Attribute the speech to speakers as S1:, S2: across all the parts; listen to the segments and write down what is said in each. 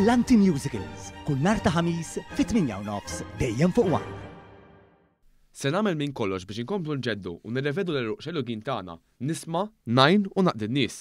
S1: Brillanti Musicals, kull nar ta' ħamis fit-8 nofs, dejjem
S2: fuq wan. Se nagħmel minn kollox biex inkomplu nġeddu u nirrevedu l-eruq xellugin tagħna, nisma' najn u naqdi n-nies.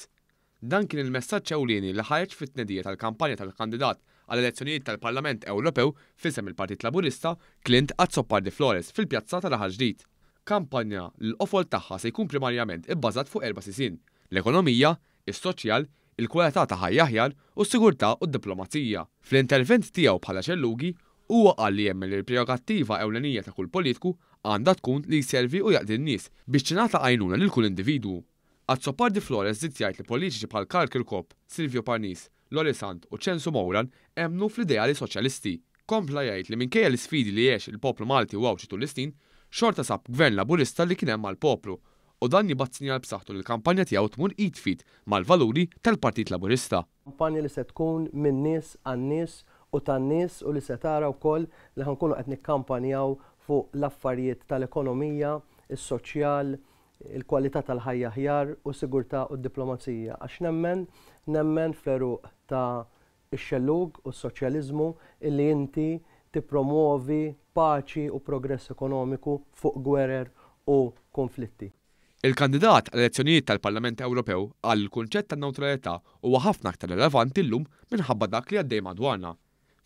S2: Dan kien il-messaġġ ewlieni li ħareġ fit-tnedija tal-kampanja tal-kandidat għal elezzjonijiet tal-Parlament Ewropew fisem il-Partit Laburista Clint Azzoppar Flores fil-pjazza tal-ħaġdit. Kampanja l-ofol tagħha se jkun primarjament ibbażat fuq erba' sisin: l-ekonomija, is-soċjal, il-kwalità ta' ħajjaħjar u s-sigurtà u d-diplomazija. Fl-intervent tiegħu bħala ċellugi huwa qal li hemm il-prerogattiva ewlenija ta' kull politiku għandha tkun li jservi u jaqdin nies biex ċinata għajnuna lil kull individwu. Għad-soppar di Flores zitt jgħid li politiċi bħal Karl Kirkop, Silvio Parnis, Lori Sant u Ċensu Mowran emnu fl-ideali soċjalisti. Kompla jgħid li minkejja l-sfidi li jiex il-poplu Malti u għawċi l-istin, xorta sab gvern laburista li kien hemm mal-poplu u dan jibat sinjal b'saħħtu li l-kampanja tiegħu tmur jitfit mal-valuri tal-Partit Laburista.
S1: Kampanja li se tkun minn nies għan nies u tan nies u li se tara wkoll li ħankunu qed nikkampanjaw fuq l-affarijiet tal-ekonomija, is-soċjal, il-kwalità tal-ħajja ħjar u sigurtà u d-diplomazija. Għax nemmen, nemmen fleru ta' ix-xellug u s-soċjaliżmu illi inti tippromuovi paċi u progress ekonomiku fuq gwerer u konflitti.
S2: Il-kandidat għal-elezzjonijiet tal-Parlament Ewropew għal kunċett ta' neutralità huwa ħafna aktar rilevanti llum minħabba dak li għaddej madwarna.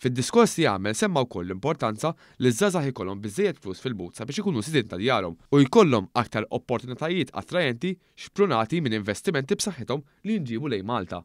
S2: Fid-diskors li għamel semma wkoll l-importanza li żgħażagħ ikollhom biżejjed flus fil buzza biex ikunu sidin ta' djarhom u jkollhom aktar opportunitajiet attrajenti xprunati minn investimenti b'saħħithom li nġibu lejn Malta.